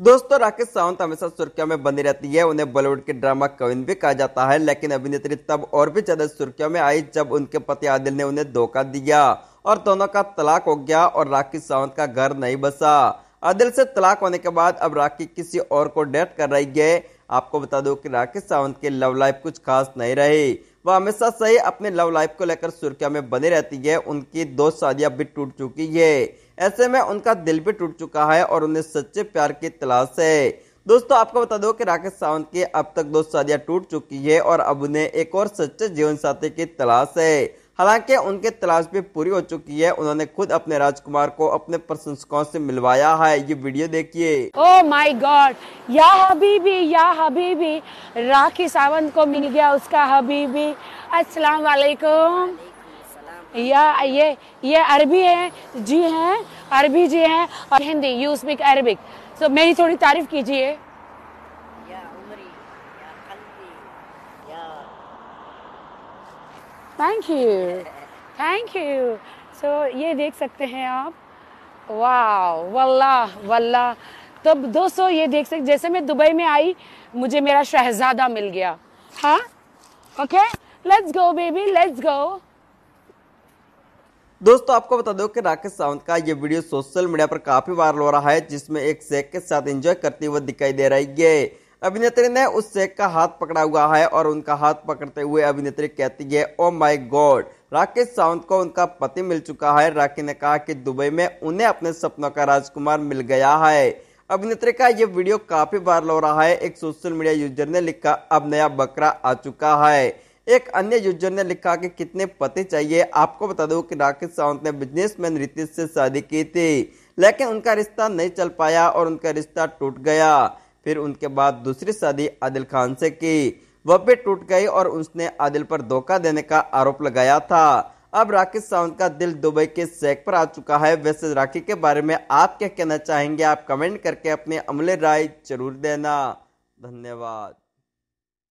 दोस्तों राकेश सावंत हमेशा सुर्खियों में बनी रहती है उन्हें बॉलीवुड के ड्रामा क्वीन भी कहा जाता है लेकिन अभिनेत्री तब और भी ज्यादा सुर्खियों में आई जब उनके पति आदिल ने उन्हें धोखा दिया और दोनों का तलाक हो गया और राकेश सावंत का घर नहीं बसा आदिल से तलाक होने के बाद अब राखी किसी और को डेट कर रही है आपको बता दो कि राकेश सावंत की लव लाइफ कुछ खास नहीं रही वो हमेशा से अपने लव लाइफ को लेकर सुर्खिया में बनी रहती है उनकी दो शादियां भी टूट चुकी है ऐसे में उनका दिल भी टूट चुका है और उन्हें सच्चे प्यार की तलाश है दोस्तों आपको बता दो कि राकेश सावंत की अब तक दो शादियां टूट चुकी है और अब उन्हें एक और सच्चे जीवन साथी की तलाश है हालांकि उनके तलाश भी पूरी हो चुकी है उन्होंने खुद अपने राजकुमार को अपने प्रशंसकों से मिलवाया है ये वीडियो देखिए ओ माय गॉड या हबीबी या हबीबी राखी सावंत को मिल गया उसका हबीबी अस्सलाम वालेकुम या ये ये अरबी है जी हैं अरबी जी हैं और Hindi you speak Arabic so मेरी थोड़ी तारीफ कीजिए thank you thank you so ये देख सकते हैं आप वाह वल्ला वल्ला तो दोस्तों ये देख सकते जैसे मैं दुबई में आई मुझे मेरा शहजादा मिल गया हाँ okay let's go baby let's go दोस्तों आपको बता दो कि राकेश सावंत का ये वीडियो सोशल मीडिया पर काफी वायरल हो रहा है जिसमें एक शेख के साथ एंजॉय करती हुई दिखाई दे रही है अभिनेत्री ने उस शेख का हाथ पकड़ा हुआ है और उनका हाथ पकड़ते हुए अभिनेत्री कहती है oh my god Rakesh Sawant को उनका पति मिल चुका है राखी ने कहा कि दुबई में उन्हें अपने सपनों का राजकुमार मिल गया है अभिनेत्री का यह वीडियो काफी वायरल हो रहा है एक सोशल मीडिया यूजर ने लिखा अब नया बकरा आ चुका है एक अन्य यूजर ने लिखा कि कितने पति चाहिए आपको बता दूं कि राकेश सावंत ने बिजनेसमैन रितेश से शादी की थी लेकिन उनका रिश्ता नहीं चल पाया और उनका रिश्ता टूट गया फिर उनके बाद दूसरी शादी आदिल खान से की वह भी टूट गई और उसने आदिल पर धोखा देने का आरोप लगाया था अब राकेश सावंत का दिल दुबई के सैक पर आ चुका है वैसे राखी के बारे में आप क्या कहना चाहेंगे आप कमेंट करके अपने अमले राय जरूर देना धन्यवाद